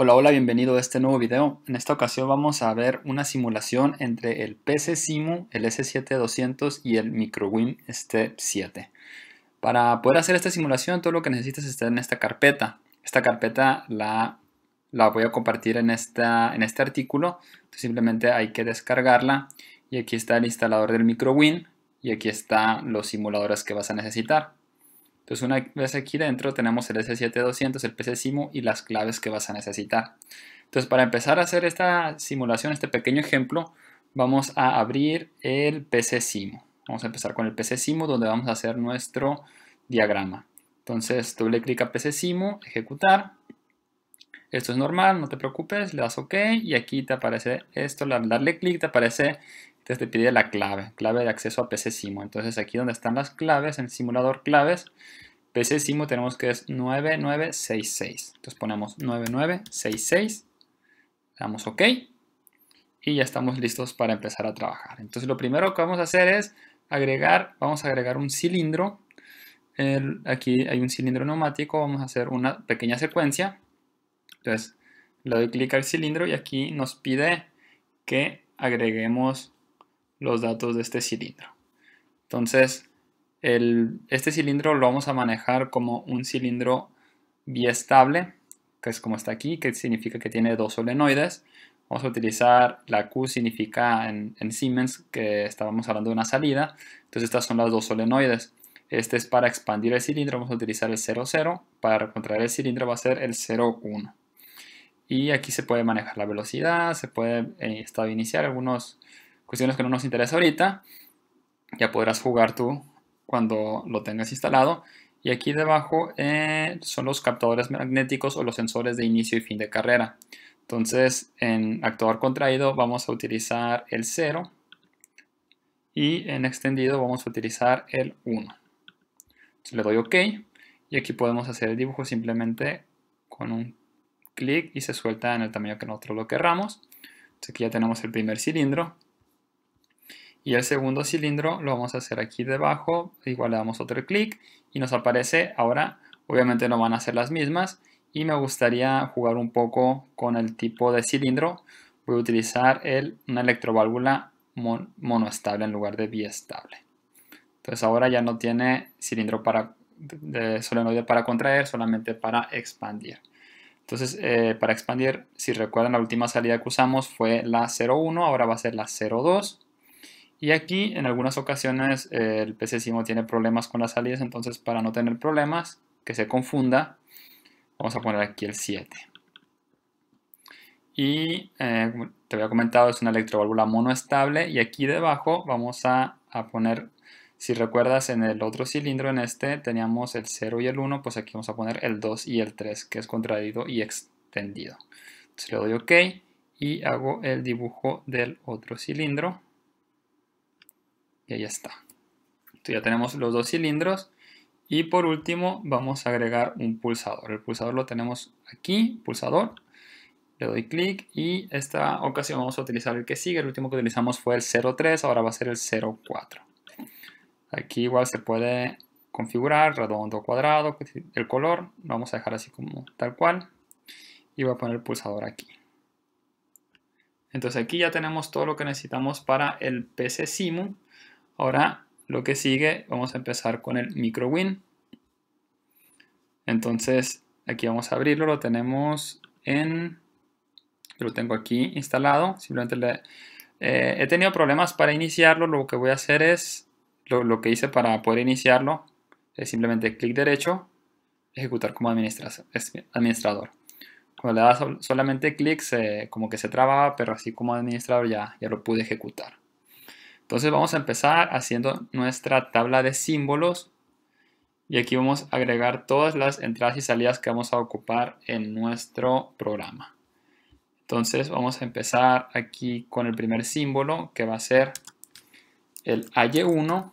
Hola, hola, bienvenido a este nuevo video. En esta ocasión vamos a ver una simulación entre el PC Simu, el S7200 y el MicroWin Step 7. Para poder hacer esta simulación, todo lo que necesitas está en esta carpeta. Esta carpeta la, la voy a compartir en, esta, en este artículo. simplemente hay que descargarla y aquí está el instalador del MicroWin y aquí están los simuladores que vas a necesitar. Entonces una vez aquí dentro tenemos el S7200, el PC y las claves que vas a necesitar. Entonces para empezar a hacer esta simulación, este pequeño ejemplo, vamos a abrir el PC Vamos a empezar con el PC donde vamos a hacer nuestro diagrama. Entonces doble clic a PC ejecutar. Esto es normal, no te preocupes, le das OK y aquí te aparece esto, al darle clic te aparece entonces te pide la clave, clave de acceso a PC Simo. Entonces aquí donde están las claves, en simulador claves, PC Simo tenemos que es 9966. Entonces ponemos 9966, damos OK y ya estamos listos para empezar a trabajar. Entonces lo primero que vamos a hacer es agregar, vamos a agregar un cilindro. aquí hay un cilindro neumático, vamos a hacer una pequeña secuencia. Entonces le doy clic al cilindro y aquí nos pide que agreguemos los datos de este cilindro. Entonces, este cilindro lo vamos a manejar como un cilindro biestable, que es como está aquí, que significa que tiene dos solenoides. Vamos a utilizar la Q significa en, Siemens que estábamos hablando de una salida. Entonces estas son las dos solenoides. Este es para expandir el cilindro, vamos a utilizar el 00. Para contraer el cilindro va a ser el 01. Y aquí se puede manejar la velocidad, se puede en eh, estado iniciar algunos cuestiones que no nos interesa ahorita. Ya podrás jugar tú cuando lo tengas instalado. Y aquí debajo eh, son los captadores magnéticos o los sensores de inicio y fin de carrera. Entonces en actuador contraído vamos a utilizar el 0 y en extendido vamos a utilizar el 1. le doy OK y aquí podemos hacer el dibujo simplemente con un clic y se suelta en el tamaño que nosotros lo querramos. aquí ya tenemos el primer cilindro y el segundo cilindro lo vamos a hacer aquí debajo, igual le damos otro clic y nos aparece ahora, obviamente no van a ser las mismas y me gustaría jugar un poco con el tipo de cilindro. Voy a utilizar el, una electroválvula monoestable en lugar de biestable. Entonces ahora ya no tiene cilindro para, de solenoide para contraer, solamente para expandir. Entonces, eh, para expandir, si recuerdan, la última salida que usamos fue la 01, ahora va a ser la 02. Y aquí en algunas ocasiones el PC tiene problemas con las salidas, entonces para no tener problemas que se confunda, vamos a poner aquí el 7. Y eh, te había comentado, es una electroválvula monoestable y aquí debajo vamos a, a poner, si recuerdas en el otro cilindro, en este teníamos el 0 y el 1, pues aquí vamos a poner el 2 y el 3, que es contraído y extendido. Entonces le doy OK y hago el dibujo del otro cilindro y ahí está. Entonces ya tenemos los dos cilindros. Y por último vamos a agregar un pulsador. El pulsador lo tenemos aquí, pulsador. Le doy clic y esta ocasión vamos a utilizar el que sigue. El último que utilizamos fue el 03, ahora va a ser el 04. Aquí igual se puede configurar, redondo, cuadrado, el color. Lo vamos a dejar así como tal cual. Y voy a poner el pulsador aquí. Entonces aquí ya tenemos todo lo que necesitamos para el PC Simu. Ahora lo que sigue, vamos a empezar con el micro win. Entonces aquí vamos a abrirlo, lo tenemos en... lo tengo aquí instalado, simplemente le, eh, he tenido problemas para iniciarlo, lo que voy a hacer es, lo, que hice para poder iniciarlo, es simplemente clic derecho, ejecutar como administrador. Cuando le das solamente clic, como que se trababa, pero así como administrador ya, ya lo pude ejecutar. Entonces vamos a empezar haciendo nuestra tabla de símbolos y aquí vamos a agregar todas las entradas y salidas que vamos a ocupar en nuestro programa. Entonces vamos a empezar aquí con el primer símbolo que va a ser el AY1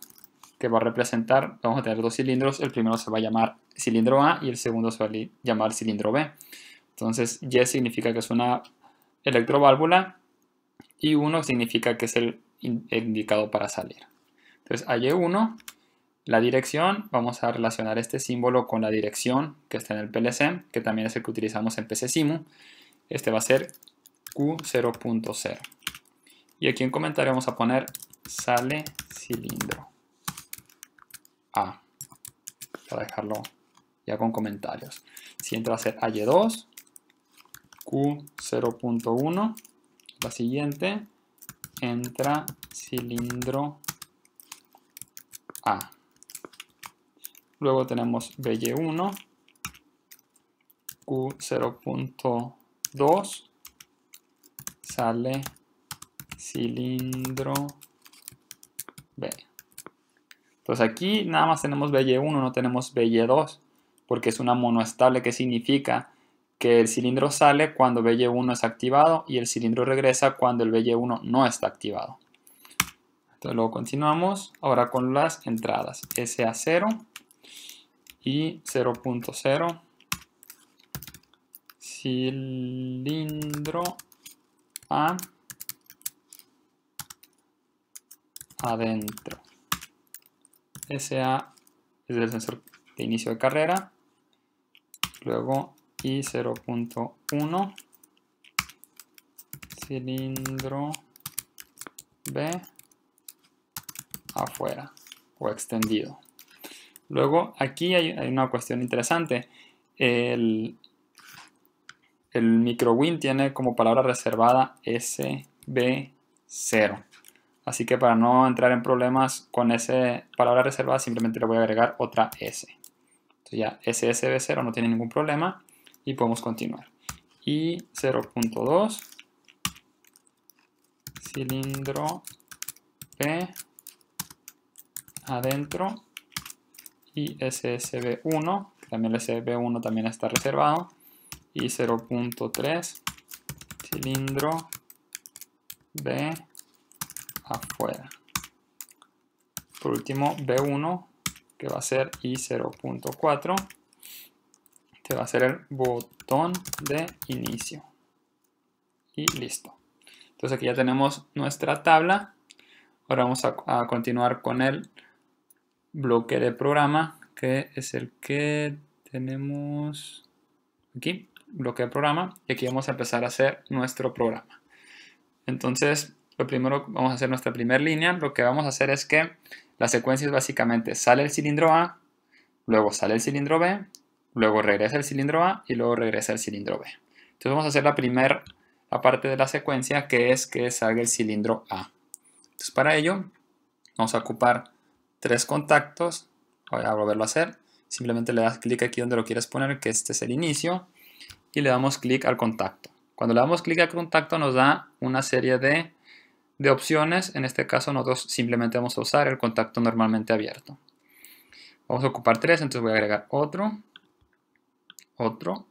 que va a representar, vamos a tener dos cilindros, el primero se va a llamar cilindro A y el segundo se va a llamar cilindro B. Entonces Y significa que es una electroválvula y 1 significa que es el indicado para salir. Entonces, hay 1 la dirección, vamos a relacionar este símbolo con la dirección que está en el PLC, que también es el que utilizamos en PCSIMU. Este va a ser Q0.0. Y aquí en comentario vamos a poner sale cilindro A, para dejarlo ya con comentarios. Siguiente va a ser a 2 Q0.1, la siguiente, entra cilindro A. Luego tenemos BY1, Q0.2, sale cilindro B. Entonces aquí nada más tenemos BY1, no tenemos BY2, porque es una monoestable que significa que el cilindro sale cuando BY1 es activado y el cilindro regresa cuando el BY1 no está activado. Entonces luego continuamos ahora con las entradas SA0 y 0.0 cilindro A adentro. SA es el sensor de inicio de carrera. Luego y 0.1 cilindro B afuera o extendido. Luego aquí hay, una cuestión interesante. El, micro win tiene como palabra reservada SB0. Así que para no entrar en problemas con esa palabra reservada simplemente le voy a agregar otra S. Entonces ya SSB0 no tiene ningún problema y podemos continuar. i 0.2, cilindro P adentro y SSB1, también el SSB1 también está reservado, y 0.3, cilindro B afuera. Por último, B1 que va a ser I0.4 este va a ser el botón de inicio. Y listo. Entonces aquí ya tenemos nuestra tabla. Ahora vamos a, continuar con el bloque de programa, que es el que tenemos aquí, bloque de programa. Y aquí vamos a empezar a hacer nuestro programa. Entonces, lo primero, vamos a hacer nuestra primera línea. Lo que vamos a hacer es que la secuencia es básicamente sale el cilindro A, luego sale el cilindro B, luego regresa el cilindro A y luego regresa el cilindro B. Entonces vamos a hacer la primera parte de la secuencia que es que salga el cilindro A. Entonces para ello vamos a ocupar tres contactos, voy a volverlo a hacer, simplemente le das clic aquí donde lo quieras poner, que este es el inicio, y le damos clic al contacto. Cuando le damos clic al contacto nos da una serie de, de opciones, en este caso nosotros simplemente vamos a usar el contacto normalmente abierto. Vamos a ocupar tres, entonces voy a agregar otro, otro.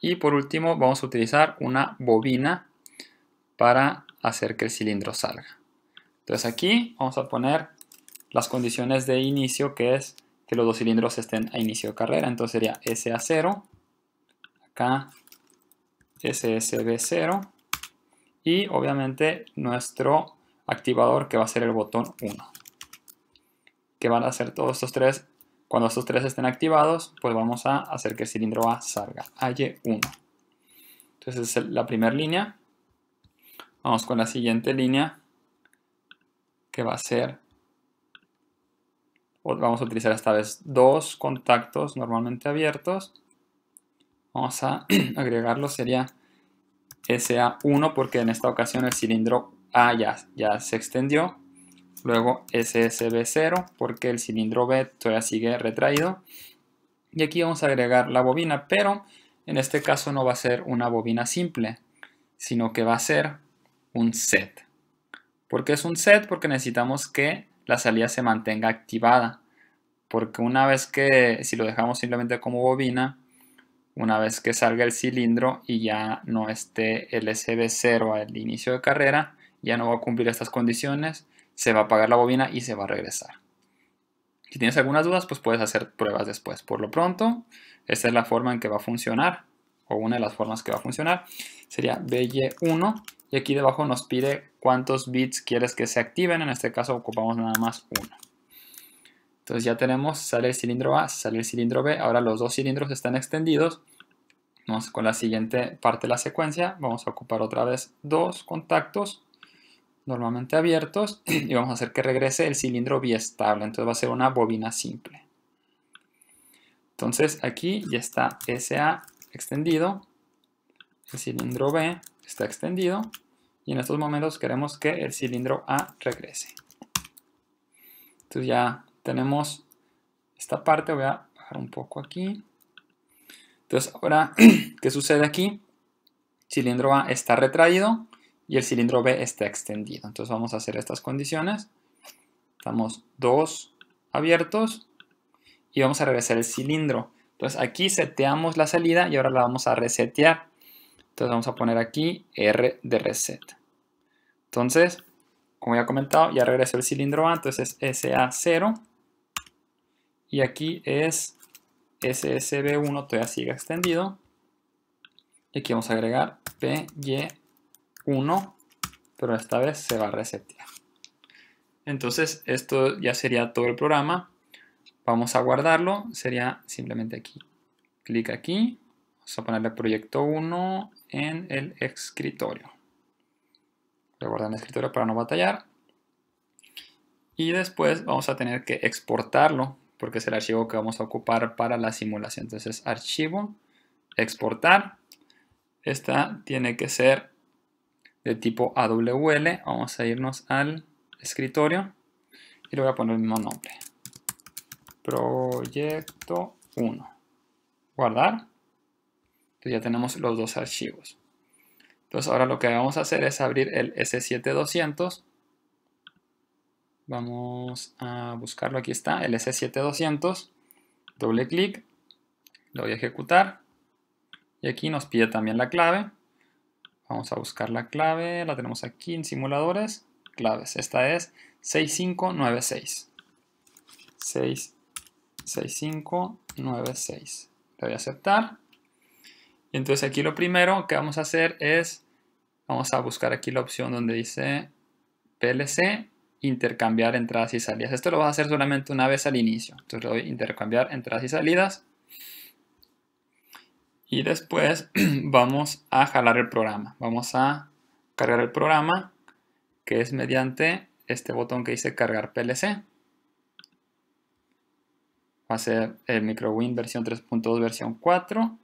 Y por último vamos a utilizar una bobina para hacer que el cilindro salga. Entonces aquí vamos a poner las condiciones de inicio que es que los dos cilindros estén a inicio de carrera. Entonces sería SA0, acá SSB0 y obviamente nuestro activador que va a ser el botón 1. Que van a ser todos estos tres cuando estos tres estén activados, pues vamos a hacer que el cilindro A salga. Halle 1. Entonces es la primera línea. Vamos con la siguiente línea, que va a ser... Vamos a utilizar esta vez dos contactos normalmente abiertos. Vamos a agregarlo, sería SA1, porque en esta ocasión el cilindro A ya, ya se extendió luego SSB0 porque el cilindro B todavía sigue retraído y aquí vamos a agregar la bobina pero en este caso no va a ser una bobina simple sino que va a ser un set porque es un set? Porque necesitamos que la salida se mantenga activada porque una vez que si lo dejamos simplemente como bobina una vez que salga el cilindro y ya no esté el SB0 al inicio de carrera ya no va a cumplir estas condiciones se va a apagar la bobina y se va a regresar. Si tienes algunas dudas, pues puedes hacer pruebas después. Por lo pronto, esta es la forma en que va a funcionar, o una de las formas que va a funcionar. Sería BY1, y aquí debajo nos pide cuántos bits quieres que se activen. En este caso ocupamos nada más uno. Entonces ya tenemos, sale el cilindro A, sale el cilindro B. Ahora los dos cilindros están extendidos. Vamos con la siguiente parte de la secuencia. Vamos a ocupar otra vez dos contactos normalmente abiertos y vamos a hacer que regrese el cilindro estable Entonces va a ser una bobina simple. Entonces aquí ya está SA extendido, el cilindro B está extendido y en estos momentos queremos que el cilindro A regrese. Entonces ya tenemos esta parte, voy a bajar un poco aquí. Entonces ahora, ¿qué sucede aquí? cilindro A está retraído, y el cilindro B está extendido. Entonces vamos a hacer estas condiciones. Estamos dos abiertos y vamos a regresar el cilindro. Entonces aquí seteamos la salida y ahora la vamos a resetear. Entonces vamos a poner aquí R de reset. Entonces, como ya he comentado, ya regresó el cilindro A, entonces es SA0. Y aquí es SSB1, todavía sigue extendido. Y aquí vamos a agregar PY 1, pero esta vez se va a resetear. Entonces esto ya sería todo el programa. Vamos a guardarlo, sería simplemente aquí. Clic aquí, vamos a ponerle proyecto 1 en el escritorio. lo guardo en el escritorio para no batallar. Y después vamos a tener que exportarlo porque es el archivo que vamos a ocupar para la simulación. Entonces archivo, exportar. Esta tiene que ser de tipo AWL. Vamos a irnos al escritorio y le voy a poner el mismo nombre. Proyecto 1. Guardar. Entonces ya tenemos los dos archivos. Entonces ahora lo que vamos a hacer es abrir el S7200. Vamos a buscarlo, aquí está, el S7200. Doble clic, lo voy a ejecutar. Y aquí nos pide también la clave. Vamos a buscar la clave, la tenemos aquí en simuladores, claves. Esta es 6596. 6596. Le voy a aceptar. Y entonces aquí lo primero que vamos a hacer es, vamos a buscar aquí la opción donde dice PLC, intercambiar entradas y salidas. Esto lo vas a hacer solamente una vez al inicio. Entonces le doy intercambiar entradas y salidas y después vamos a jalar el programa. Vamos a cargar el programa que es mediante este botón que dice cargar PLC. Va a ser el MicroWin versión 3.2 versión 4.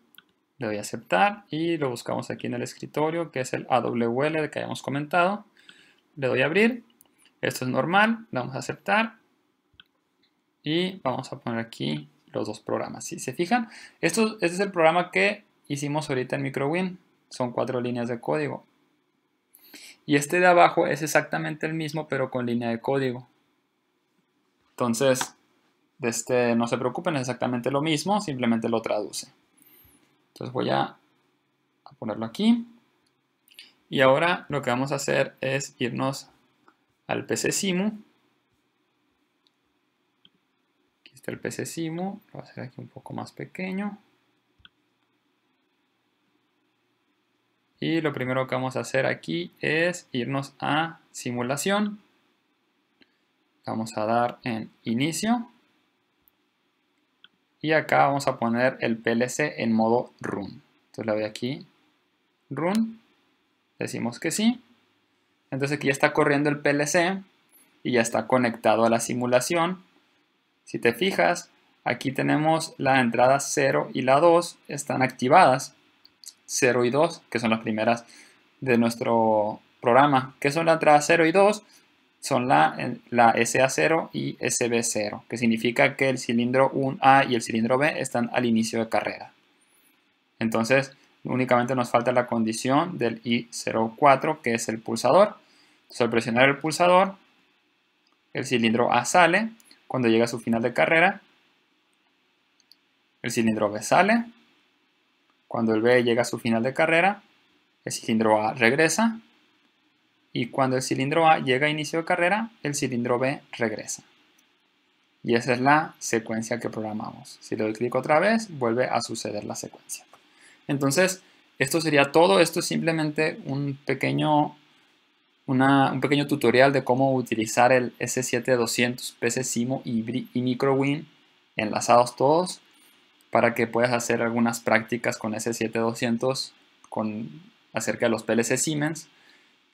Le doy a aceptar y lo buscamos aquí en el escritorio que es el AWL que habíamos comentado. Le doy a abrir. Esto es normal. Le vamos a aceptar. Y vamos a poner aquí los dos programas. Si se fijan, esto, este es el programa que hicimos ahorita en MicroWin. Son cuatro líneas de código. Y este de abajo es exactamente el mismo, pero con línea de código. Entonces, este, no se preocupen, es exactamente lo mismo, simplemente lo traduce. Entonces voy a, a ponerlo aquí. Y ahora lo que vamos a hacer es irnos al PC Simu el PC Simo, lo voy a hacer aquí un poco más pequeño. Y lo primero que vamos a hacer aquí es irnos a simulación. Vamos a dar en inicio. Y acá vamos a poner el PLC en modo run. Entonces le doy aquí run. Decimos que sí. Entonces aquí ya está corriendo el PLC y ya está conectado a la simulación. Si te fijas, aquí tenemos la entrada 0 y la 2 están activadas. 0 y 2, que son las primeras de nuestro programa. ¿Qué son la entrada 0 y 2? Son la, la SA0 y SB0, que significa que el cilindro 1A y el cilindro B están al inicio de carrera. Entonces, únicamente nos falta la condición del I04, que es el pulsador. Entonces, al presionar el pulsador, el cilindro A sale cuando llega a su final de carrera, el cilindro B sale. Cuando el B llega a su final de carrera, el cilindro A regresa. Y cuando el cilindro A llega a inicio de carrera, el cilindro B regresa. Y esa es la secuencia que programamos. Si le doy clic otra vez, vuelve a suceder la secuencia. Entonces, esto sería todo. Esto es simplemente un pequeño un pequeño tutorial de cómo utilizar el S7200 PC Simo y, y MicroWin enlazados todos para que puedas hacer algunas prácticas con S7200 con, acerca de los PLC Siemens.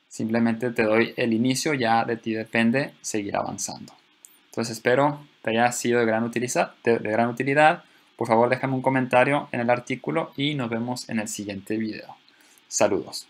Simplemente te doy el inicio, ya de ti depende seguir avanzando. Entonces espero te haya sido de gran, de gran utilidad. Por favor déjame un comentario en el artículo y nos vemos en el siguiente video. Saludos.